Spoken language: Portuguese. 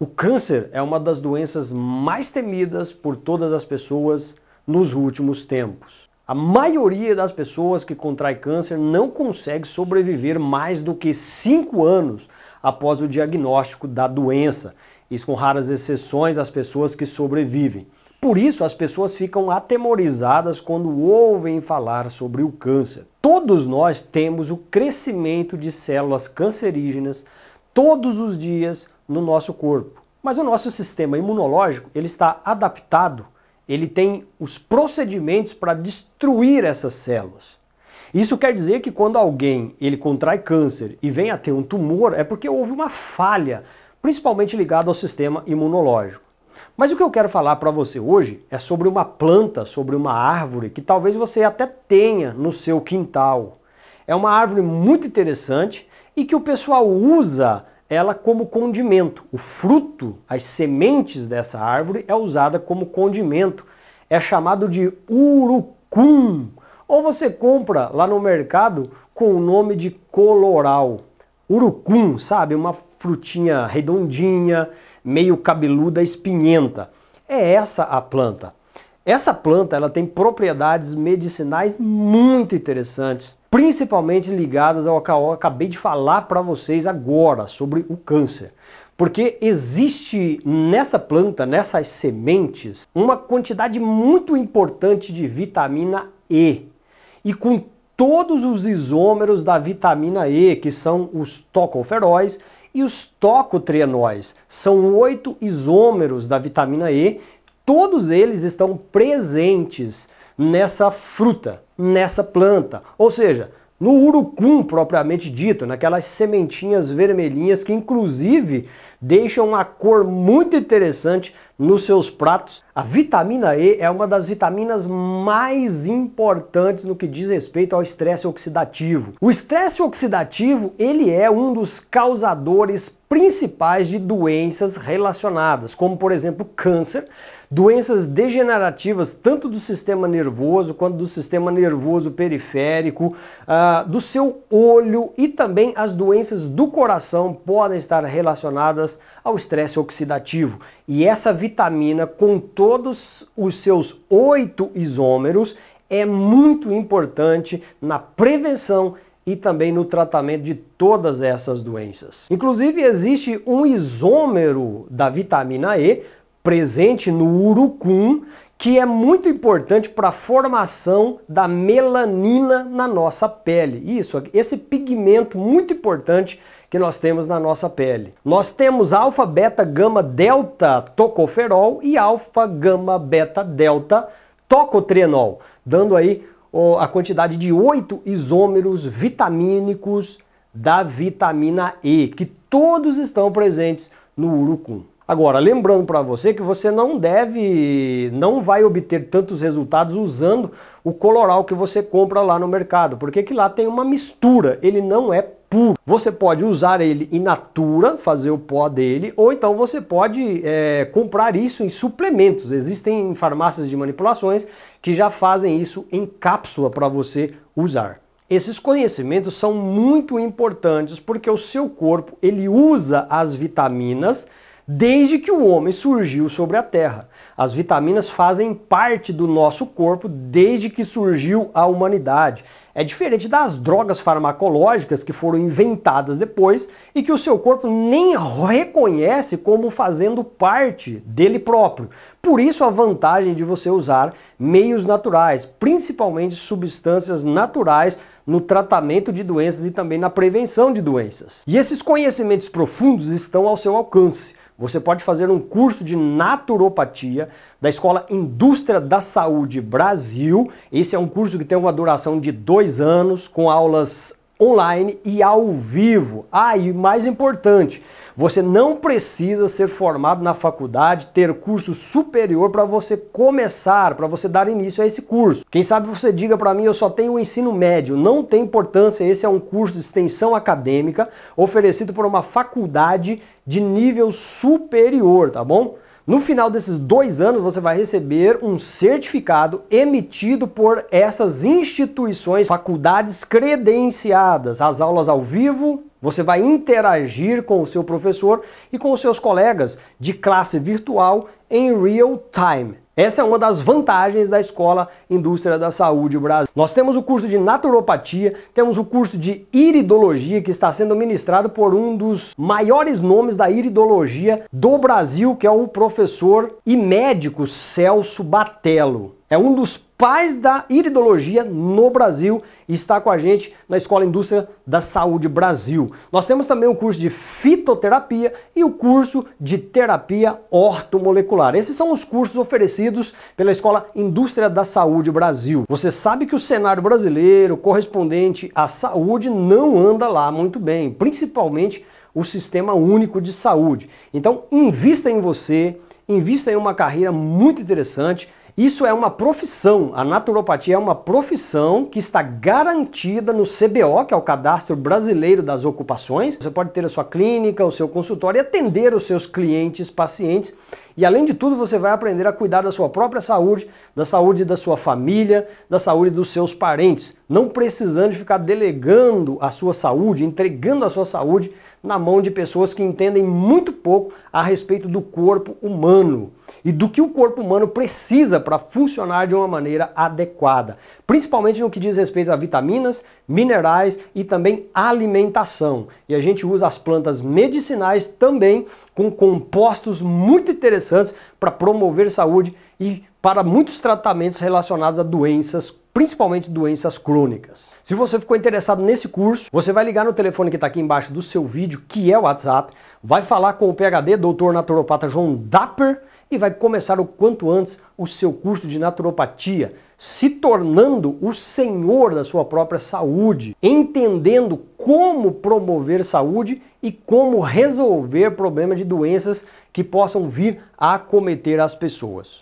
O câncer é uma das doenças mais temidas por todas as pessoas nos últimos tempos. A maioria das pessoas que contrai câncer não consegue sobreviver mais do que 5 anos após o diagnóstico da doença. Isso com raras exceções as pessoas que sobrevivem. Por isso as pessoas ficam atemorizadas quando ouvem falar sobre o câncer. Todos nós temos o crescimento de células cancerígenas todos os dias no nosso corpo. Mas o nosso sistema imunológico, ele está adaptado, ele tem os procedimentos para destruir essas células. Isso quer dizer que quando alguém ele contrai câncer e vem a ter um tumor, é porque houve uma falha, principalmente ligada ao sistema imunológico. Mas o que eu quero falar para você hoje é sobre uma planta, sobre uma árvore que talvez você até tenha no seu quintal. É uma árvore muito interessante e que o pessoal usa ela como condimento. O fruto, as sementes dessa árvore é usada como condimento. É chamado de urucum. Ou você compra lá no mercado com o nome de coloral. Urucum, sabe? Uma frutinha redondinha, meio cabeluda, espinhenta. É essa a planta. Essa planta ela tem propriedades medicinais muito interessantes principalmente ligadas ao que eu acabei de falar para vocês agora sobre o câncer. Porque existe nessa planta, nessas sementes, uma quantidade muito importante de vitamina E. E com todos os isômeros da vitamina E, que são os tocoferóis e os tocotrienóis. São oito isômeros da vitamina E, todos eles estão presentes nessa fruta, nessa planta. Ou seja, no urucum propriamente dito, naquelas sementinhas vermelhinhas que inclusive deixam uma cor muito interessante nos seus pratos. A vitamina E é uma das vitaminas mais importantes no que diz respeito ao estresse oxidativo. O estresse oxidativo, ele é um dos causadores principais de doenças relacionadas, como por exemplo câncer, doenças degenerativas tanto do sistema nervoso quanto do sistema nervoso periférico, uh, do seu olho e também as doenças do coração podem estar relacionadas ao estresse oxidativo. E essa vitamina vitamina com todos os seus oito isômeros é muito importante na prevenção e também no tratamento de todas essas doenças. Inclusive existe um isômero da vitamina E presente no urucum que é muito importante para a formação da melanina na nossa pele. Isso, esse pigmento muito importante que nós temos na nossa pele. Nós temos alfa, beta, gama, delta tocoferol e alfa, gama, beta, delta tocotrienol, dando aí oh, a quantidade de oito isômeros vitamínicos da vitamina E, que todos estão presentes no urucum. Agora, lembrando para você que você não deve, não vai obter tantos resultados usando o coloral que você compra lá no mercado, porque que lá tem uma mistura, ele não é puro. Você pode usar ele in natura, fazer o pó dele, ou então você pode é, comprar isso em suplementos. Existem farmácias de manipulações que já fazem isso em cápsula para você usar. Esses conhecimentos são muito importantes porque o seu corpo ele usa as vitaminas desde que o homem surgiu sobre a Terra. As vitaminas fazem parte do nosso corpo desde que surgiu a humanidade. É diferente das drogas farmacológicas que foram inventadas depois e que o seu corpo nem reconhece como fazendo parte dele próprio. Por isso a vantagem de você usar meios naturais, principalmente substâncias naturais no tratamento de doenças e também na prevenção de doenças. E esses conhecimentos profundos estão ao seu alcance. Você pode fazer um curso de naturopatia da Escola Indústria da Saúde Brasil. Esse é um curso que tem uma duração de dois anos, com aulas online e ao vivo. Ah, e mais importante, você não precisa ser formado na faculdade, ter curso superior para você começar, para você dar início a esse curso. Quem sabe você diga para mim, eu só tenho o ensino médio, não tem importância, esse é um curso de extensão acadêmica oferecido por uma faculdade de nível superior, tá bom? No final desses dois anos, você vai receber um certificado emitido por essas instituições, faculdades credenciadas, as aulas ao vivo. Você vai interagir com o seu professor e com os seus colegas de classe virtual em real time. Essa é uma das vantagens da Escola Indústria da Saúde Brasil. Nós temos o curso de naturopatia, temos o curso de iridologia que está sendo ministrado por um dos maiores nomes da iridologia do Brasil, que é o professor e médico Celso Batello é um dos pais da iridologia no Brasil e está com a gente na Escola Indústria da Saúde Brasil. Nós temos também o curso de fitoterapia e o curso de terapia ortomolecular. Esses são os cursos oferecidos pela Escola Indústria da Saúde Brasil. Você sabe que o cenário brasileiro correspondente à saúde não anda lá muito bem, principalmente o Sistema Único de Saúde. Então, invista em você, invista em uma carreira muito interessante isso é uma profissão, a naturopatia é uma profissão que está garantida no CBO, que é o Cadastro Brasileiro das Ocupações. Você pode ter a sua clínica, o seu consultório e atender os seus clientes, pacientes. E além de tudo, você vai aprender a cuidar da sua própria saúde, da saúde da sua família, da saúde dos seus parentes, não precisando ficar delegando a sua saúde, entregando a sua saúde na mão de pessoas que entendem muito pouco a respeito do corpo humano e do que o corpo humano precisa para funcionar de uma maneira adequada, principalmente no que diz respeito a vitaminas, minerais e também alimentação. E a gente usa as plantas medicinais também com compostos muito interessantes para promover saúde e para muitos tratamentos relacionados a doenças principalmente doenças crônicas. Se você ficou interessado nesse curso, você vai ligar no telefone que está aqui embaixo do seu vídeo, que é o WhatsApp, vai falar com o PHD, doutor naturopata João Dapper, e vai começar o quanto antes o seu curso de naturopatia, se tornando o senhor da sua própria saúde, entendendo como promover saúde e como resolver problemas de doenças que possam vir a acometer as pessoas.